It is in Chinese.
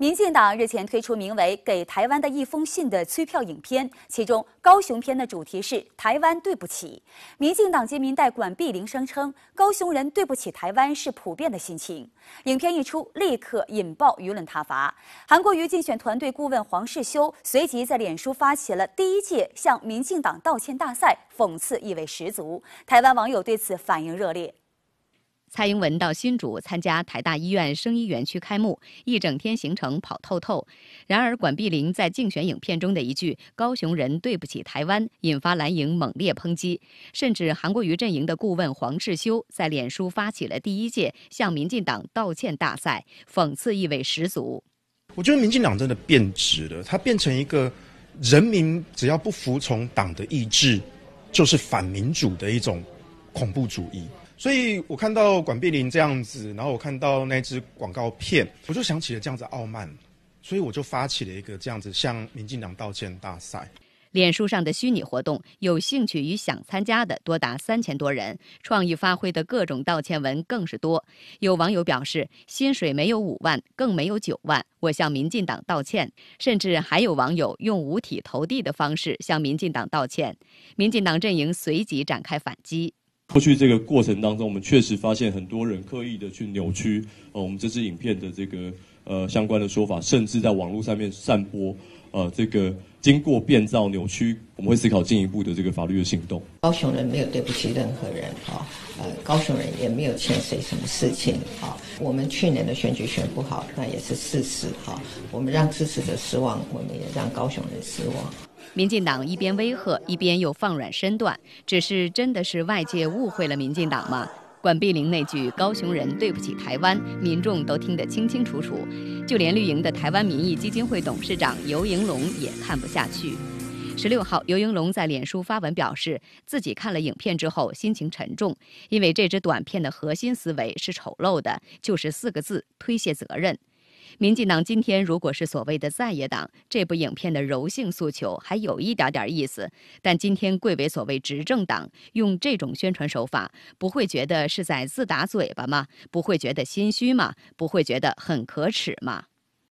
民进党日前推出名为《给台湾的一封信》的催票影片，其中高雄篇的主题是“台湾对不起”。民进党籍民代管碧玲声称，高雄人对不起台湾是普遍的心情。影片一出，立刻引爆舆论挞伐。韩国瑜竞选团队顾问黄世修随即在脸书发起了第一届向民进党道歉大赛，讽刺意味十足。台湾网友对此反应热烈。蔡英文到新竹参加台大医院生医园区开幕，一整天行程跑透透。然而，管碧玲在竞选影片中的一句“高雄人对不起台湾”，引发蓝营猛烈抨击，甚至韩国瑜阵营的顾问黄志修在脸书发起了第一届向民进党道歉大赛，讽刺意味十足。我觉得民进党真的变质了，它变成一个人民只要不服从党的意志，就是反民主的一种恐怖主义。所以我看到管碧玲这样子，然后我看到那支广告片，我就想起了这样子傲慢，所以我就发起了一个这样子向民进党道歉大赛。脸书上的虚拟活动，有兴趣与想参加的多达三千多人，创意发挥的各种道歉文更是多。有网友表示，薪水没有五万，更没有九万，我向民进党道歉。甚至还有网友用五体投地的方式向民进党道歉。民进党阵营随即展开反击。过去这个过程当中，我们确实发现很多人刻意的去扭曲呃我们这支影片的这个呃相关的说法，甚至在网络上面散播呃这个经过变造扭曲，我们会思考进一步的这个法律的行动。高雄人没有对不起任何人，好呃高雄人也没有欠谁什么事情，好我们去年的选举选不好，那也是事实，好我们让支持者失望，我们也让高雄人失望。民进党一边威吓，一边又放软身段，只是真的是外界误会了民进党吗？管碧玲那句“高雄人对不起台湾”，民众都听得清清楚楚，就连绿营的台湾民意基金会董事长游盈龙也看不下去。十六号，游盈龙在脸书发文表示，自己看了影片之后心情沉重，因为这支短片的核心思维是丑陋的，就是四个字：推卸责任。民进党今天如果是所谓的在野党，这部影片的柔性诉求还有一点点意思。但今天贵为所谓执政党，用这种宣传手法，不会觉得是在自打嘴巴吗？不会觉得心虚吗？不会觉得很可耻吗？